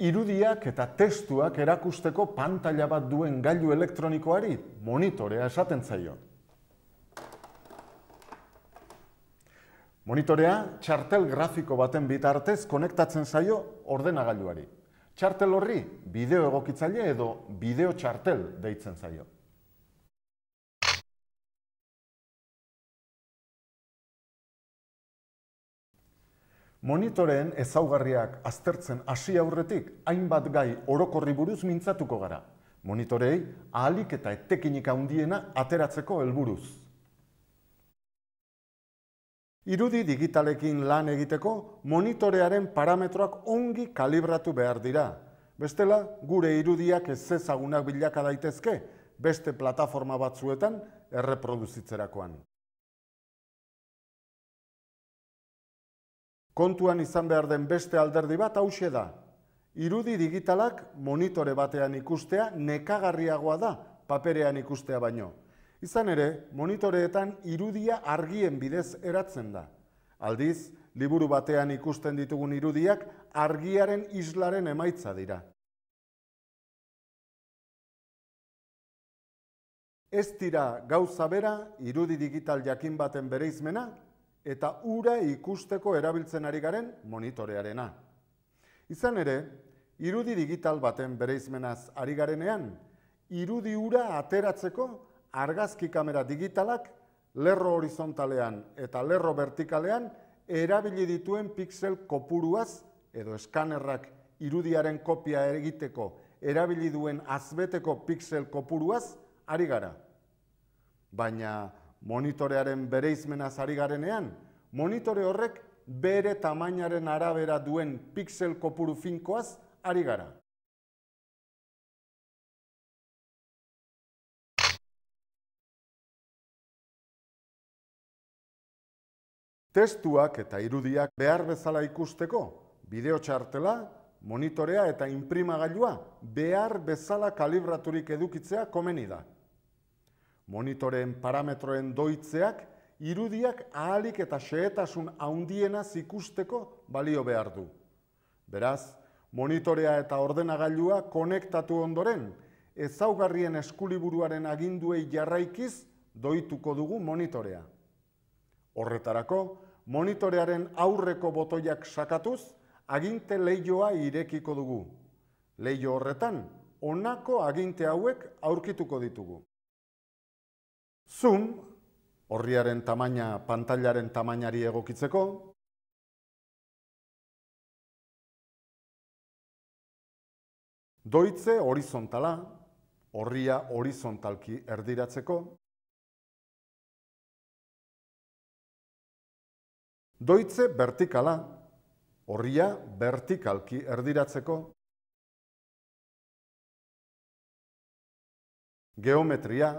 Irudiak eta testuak erakusteko pantaila bat duen gailu elektronikoari monitorea esaten zaio. Monitorea txartel grafiko baten bitartez konektatzen zaio ordenagailuari. Txartel horri bideo egokitzaile edo bideo txartel deitzen zaio. Monitoren ezaugarriak aztertzen hasi aurretik hainbat gai orokorri buruz mintzatuko gara. Monitorei ahalik eta etekinika handiena ateratzeko helburuz. Irudi digitalekin lan egiteko monitorearen parametroak ongi kalibratu behar dira. Bestela, gure irudiak ez ezagunak bilaka daitezke, beste plataforma batzuetan erreproduzitzerakoan. Kontuan izan behar den beste alderdi bat hause da. Irudi digitalak monitore batean ikustea nekagarriagoa da paperean ikustea baino. Izan ere, monitoreetan irudia argien bidez eratzen da. Aldiz, liburu batean ikusten ditugun irudiak argiaren islaren emaitza dira. Ez dira gauza bera, irudi digital jakin baten bereizmena eta ura ikusteko erabiltzen ari garen monitorearena. Izan ere, irudi digital baten bereizmenaz izmenaz ari garenean, irudi ura ateratzeko argazki kamera digitalak lerro horizontalean eta lerro vertikalean erabili dituen piksel kopuruaz edo eskanerrak irudiaren kopia egiteko erabili duen azbeteko piksel kopuruaz ari gara. Baina monitorearen bereizmenaz zari garenean, monitore horrek bere tamainaren arabera duen pixel kopuru finkoaz ari gara. Testuak eta irudiak behar bezala ikusteko, bideo txartela, monitorea eta imprimagailua behar bezala kalibraturik edukitzea komeni da. Monitoren parametroen doitzeak, irudiak ahalik eta xehetasun haundiena zikusteko balio behar du. Beraz, monitorea eta ordenagailua konektatu ondoren, ezaugarrien eskuliburuaren aginduei jarraikiz doituko dugu monitorea. Horretarako, monitorearen aurreko botoiak sakatuz, aginte leioa irekiko dugu. Leio horretan, onako aginte hauek aurkituko ditugu zoom, horriaren tamaina, pantailaren tamainari egokitzeko. Doitze horizontala, horria horizontalki erdiratzeko. Doitze vertikala, horria vertikalki erdiratzeko. Geometria,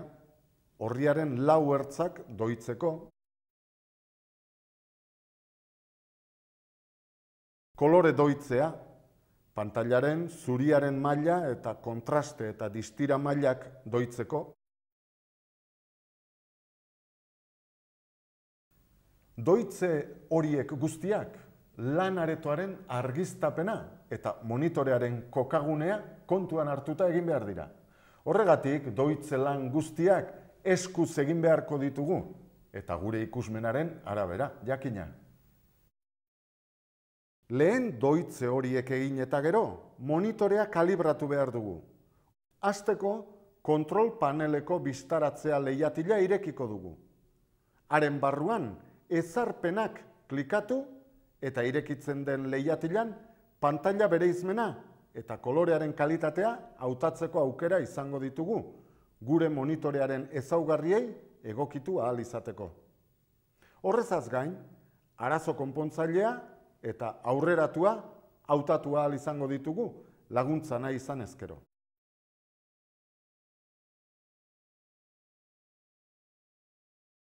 horriaren lau ertzak doitzeko, kolore doitzea, pantailaren zuriaren maila eta kontraste eta distira mailak doitzeko, Doitze horiek guztiak, lan aretoaren argiztapena eta monitorearen kokagunea kontuan hartuta egin behar dira. Horregatik, doitze lan guztiak, eskuz egin beharko ditugu, eta gure ikusmenaren arabera, jakina. Lehen doitze horiek egin eta gero, monitorea kalibratu behar dugu. Azteko, kontrol paneleko biztaratzea lehiatila irekiko dugu. Haren barruan, ezarpenak klikatu eta irekitzen den lehiatilan, pantalla bere izmena eta kolorearen kalitatea hautatzeko aukera izango ditugu gure monitorearen ezaugarriei egokitu ahal izateko. Horrezaz gain, arazo konpontzailea eta aurreratua hautatua ahal izango ditugu laguntza nahi izan ezkero.